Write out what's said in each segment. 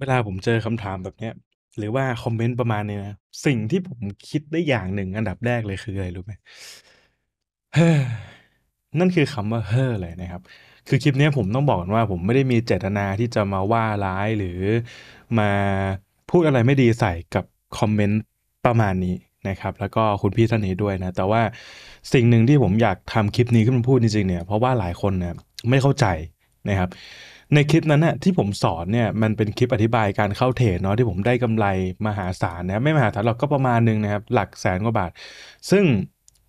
เวลาผมเจอคำถามแบบเนี้ยหรือว่าคอมเมนต์ประมาณนี้นะสิ่งที่ผมคิดได้อย่างหนึ่งอันดับแรกเลยคืออะไรรู้ไหมเฮ้อนั่นคือคำว่าเฮ้อเลยนะครับ คือคลิปนี้ผมต้องบอกกนว่าผมไม่ได้มีเจตนาที่จะมาว่าร้ายหรือมาพูดอะไรไม่ดีใส่กับคอมเมนต์ประมาณนี้นะครับ แล้วก็คุณพี่ท่านนี้ด้วยนะ แต่ว่าสิ่งหนึ่งที่ผมอยากทำคลิปนี้ขึ้นมาพูดจริงๆเนี่ยเพราะว่าหลายคนเนี่ยไม่เข้าใจนะครับในคลิปนั้นน่ะที่ผมสอนเนี่ยมันเป็นคลิปอธิบายการเข้าเทรดเนาะที่ผมได้กำไรมหาศาลนะไม่มหาศาลหรอกก็ประมาณนึงนะครับหลักแสนกว่าบาท ซึ่ง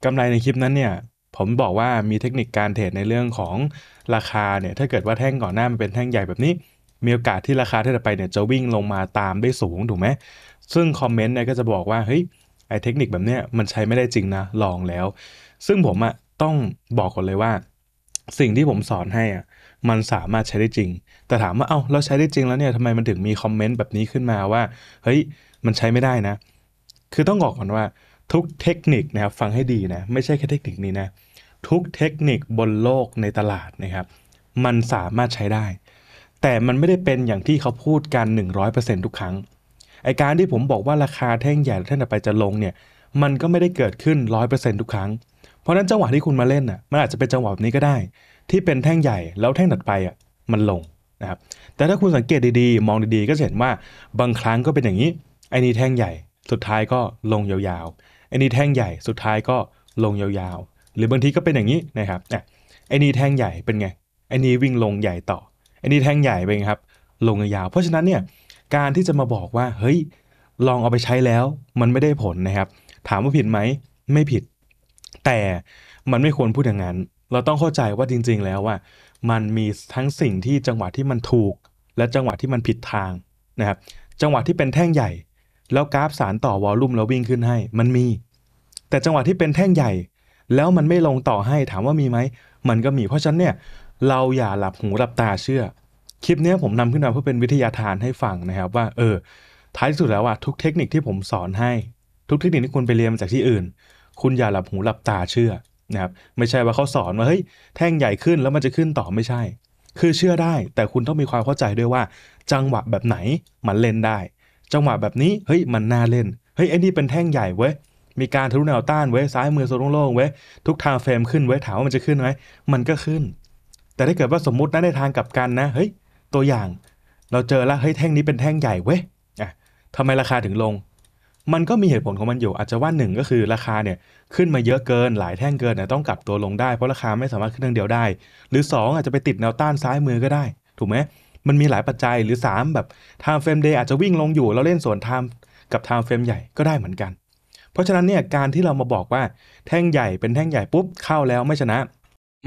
กำไรในคลิปนั้นเนี่ยผมบอกว่ามีเทคนิคการเทรดในเรื่องของราคาเนี่ย ถ้าเกิดว่าแท่งก่อนหน้ามันเป็นแท่งใหญ่แบบนี้ มีโอกาสที่ราคาที่จะไปเนี่ยจะวิ่งลงมาตามได้สูงถูกไหมซึ่งคอมเมนต์เนี่ยก็จะบอกว่าเฮ้ยไอเทคนิคแบบเนี้ยมันใช้ไม่ได้จริงนะลองแล้ว ซึ่งผมอะต้องบอกก่อนเลยว่าสิ่งที่ผมสอนให้อ่ะมันสามารถใช้ได้จริง แต่ถามว่า เอา้า เราใช้ได้จริงแล้วเนี่ยทำไมมันถึงมีคอมเมนต์แบบนี้ขึ้นมาว่า เฮ้ย มันใช้ไม่ได้นะ คือต้องบอกก่อนว่าทุกเทคนิคนะครับ ฟังให้ดีนะ ไม่ใช่แค่เทคนิคนี้นะ ทุกเทคนิคบนโลกในตลาดนะครับ มันสามารถใช้ได้ แต่มันไม่ได้เป็นอย่างที่เขาพูดกัน 100%ทุกครั้ง ไอการที่ผมบอกว่าราคาแท่งใหญ่แท่งต่อไปจะลงเนี่ย มันก็ไม่ได้เกิดขึ้น 100%ทุกครั้งเพราะนั้นจังหวะที่คุณมาเล่นน่ะมันอาจจะเป็นจังหวะแบบนี้ก็ได้ ที่เป็นแท่งใหญ่แล้วแท่งถัดไปอ่ะมันลงนะครับแต่ถ้าคุณสังเกตดีๆ มองดีๆก็จะเห็นว่าบางครั้งก็เป็นอย่างนี้ไอ้นี่แท่งใหญ่สุดท้ายก็ลงยาวๆไอ้นี่แท่งใหญ่สุดท้ายก็ลงยาวๆ หรือบางทีก็เป็นอย่างนี้นะครับไอ้นี่แท่งใหญ่เป็นไงไอ้นี่วิ่งลงใหญ่ต่อไอ้นี่แท่งใหญ่เป็นครับลงยาว เพราะฉะนั้นเนี่ยการที่จะมาบอกว่าเฮ้ยลองเอาไปใช้แล้วมันไม่ได้ผลนะครับถามว่าผิดไหมไม่ผิดแต่มันไม่ควรพูดอย่างนั้น เราต้องเข้าใจว่าจริงๆ แล้วว่า มันมีทั้งสิ่งที่จังหวะที่มันถูก และจังหวะที่มันผิดทางนะครับจังหวะที่เป็นแท่งใหญ่ แล้วกราฟสารต่อวอลลุ่มแล้ววิ่งขึ้นให้มันมี แต่จังหวะที่เป็นแท่งใหญ่ แล้วมันไม่ลงต่อให้ถามว่ามีไหมมันก็มี เพราะฉะนั้นเนี่ยเราอย่าหลับหูหลับตาเชื่อ คลิปนี้ผมนำขึ้นมาเพื่อเป็นวิทยาทานให้ฟังนะครับว่า เออ ท้ายสุดแล้วว่าทุกเทคนิคที่ผมสอนให้ ทุกเทคนิคที่คุณไปเรียนมาจากที่อื่นคุณอย่าหลับหูหลับตาเชื่อนะครับไม่ใช่ว่าเขาสอนว่าเฮ้ย แท่งใหญ่ขึ้นแล้วมันจะขึ้นต่อไม่ใช่ คือเชื่อได้แต่คุณต้องมีความเข้าใจด้วยว่า จังหวะแบบไหนมันเล่นได้ จังหวะแบบนี้เฮ้ยมันน่าเล่นเฮ้ยไอ้นี่เป็นแท่งใหญ่เว้ยมีการทะลุแนวต้านเว้ยซ้ายมือโซนโล่งเว้ยทุกทางเฟรมขึ้นเว้ยถามว่ามันจะขึ้นไหมมันก็ขึ้น แต่ถ้าเกิดว่าสมมตินะในทางกลับกันนะเฮ้ยตัวอย่าง เราเจอแล้วเฮ้ยแท่งนี้เป็นแท่งใหญ่เว้ยอ่ะทำไมราคาถึงลงมันก็มีเหตุผลของมันอยู่อาจจะว่าหนึ่งก็คือราคาเนี่ย ขึ้นมาเยอะเกิน หลายแท่งเกินเนี่ยต้องกลับตัวลงได้เพราะราคาไม่สามารถขึ้นทางเดียวได้ หรือ 2 อาจจะไปติดแนวต้านซ้ายมือก็ได้ถูกไหมมันมีหลายปัจจัยหรือ 3 แบบไทม์เฟรมเดย์อาจจะวิ่งลงอยู่เราเล่นส่วนไทม์กับไทม์เฟรมใหญ่ก็ได้เหมือนกัน เพราะฉะนั้นเนี่ยการที่เรามาบอกว่าแท่งใหญ่เป็นแท่งใหญ่ปุ๊บเข้าแล้วไม่ชนะ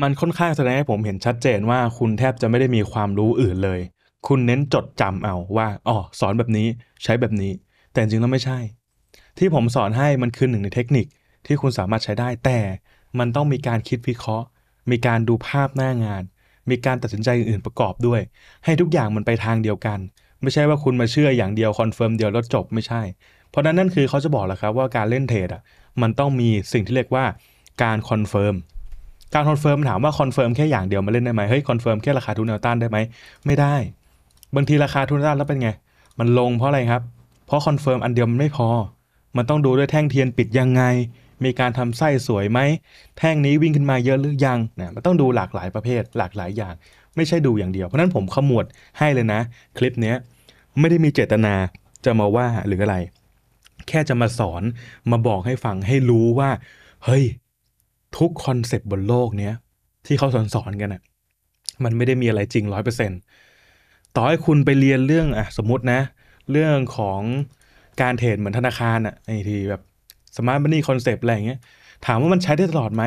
มันค่อนข้างแสดงให้ผมเห็นชัดเจนว่าคุณแทบจะไม่ได้มีความรู้อื่นเลย คุณเน้นจดจำเอาว่าอ๋อสอนแบบนี้ใช้แบบนี้ แต่จริงแล้วไม่ใช่ที่ผมสอนให้มันคือหนึ่งในเทคนิคที่คุณสามารถใช้ได้ แต่มันต้องมีการคิดวิเคราะห์ มีการดูภาพหน้างาน มีการตัดสินใจอื่นๆประกอบด้วย ให้ทุกอย่างมันไปทางเดียวกัน ไม่ใช่ว่าคุณมาเชื่ออย่างเดียวคอนเฟิร์มเดียวแล้วจบไม่ใช่เพราะนั้นนั่นคือเขาจะบอกแล้วครับว่าการเล่นเทรดอ่ะมันต้องมีสิ่งที่เรียกว่าการคอนเฟิร์มการคอนเฟิร์มถามว่าคอนเฟิร์มแค่อย่างเดียวมาเล่นได้ไหมเฮ้ยคอนเฟิร์มแค่ราคาทุนแนวต้านได้ไหมไม่ได้บางทีราคาทุนแนวต้านแล้วเป็นไง มันลงเพราะอะไรครับเพราะคอนเฟิร์มอันเดียวมันไม่พอมันต้องดูด้วยแท่งเทียนปิดยังไง มีการทำไส้สวยไหม แท่งนี้วิ่งขึ้นมาเยอะหรือยังนะมันต้องดูหลากหลายประเภท หลากหลายอย่าง ไม่ใช่ดูอย่างเดียว เพราะนั้นผมขมวดให้เลยนะ คลิปนี้ไม่ได้มีเจตนาจะมาว่าหรืออะไร แค่จะมาสอน มาบอกให้ฟังให้รู้ว่า เฮ้ย ทุกคอนเซปต์บนโลกเนี้ยที่เขาสอนสอนกันอะ่ะ มันไม่ได้มีอะไรจริงร้อยเปอร์เซ็นต์ต่อให้คุณไปเรียนเรื่องอ่ะสมมตินะ เรื่องของการเทรดเหมือนธนาคารอ่ะไอทีแบบสมาร์ทมันนี่คอนเซปต์อะไรอย่างเงี้ย ถามว่ามันใช้ได้ตลอดไหม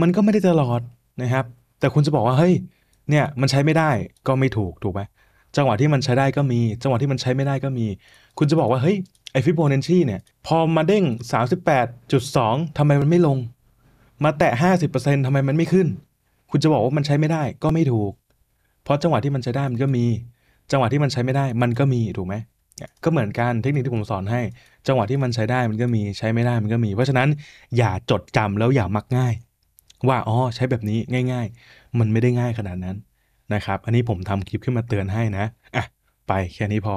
มันก็ไม่ได้ตลอดนะครับ แต่คุณจะบอกว่าเฮ้ยเนี่ยมันใช้ไม่ได้ก็ไม่ถูกถูกไหมจังหวะที่มันใช้ได้ก็มี จังหวะที่มันใช้ไม่ได้ก็มี คุณจะบอกว่าเฮ้ยไอฟิโบนัชชีเนี่ย พอมาเด้ง38.2 ทำไมมันไม่ลง มาแตะ50%ทำไมมันไม่ขึ้น คุณจะบอกว่ามันใช้ไม่ได้ก็ไม่ถูก เพราะจังหวะที่มันใช้ได้มันก็มี จังหวะที่มันใช้ไม่ได้มันก็มีถูกไหมก็เหมือนกันเทคนิคที่ผมสอนให้ จังหวะที่มันใช้ได้มันก็มีใช้ไม่ได้มันก็มี เพราะฉะนั้นอย่าจดจำแล้วอย่ามักง่าย ว่าอ๋อใช้แบบนี้ง่ายๆ มันไม่ได้ง่ายขนาดนั้นนะครับ อันนี้ผมทำคลิปขึ้นมาเตือนให้นะอ่ะไปแค่นี้พอ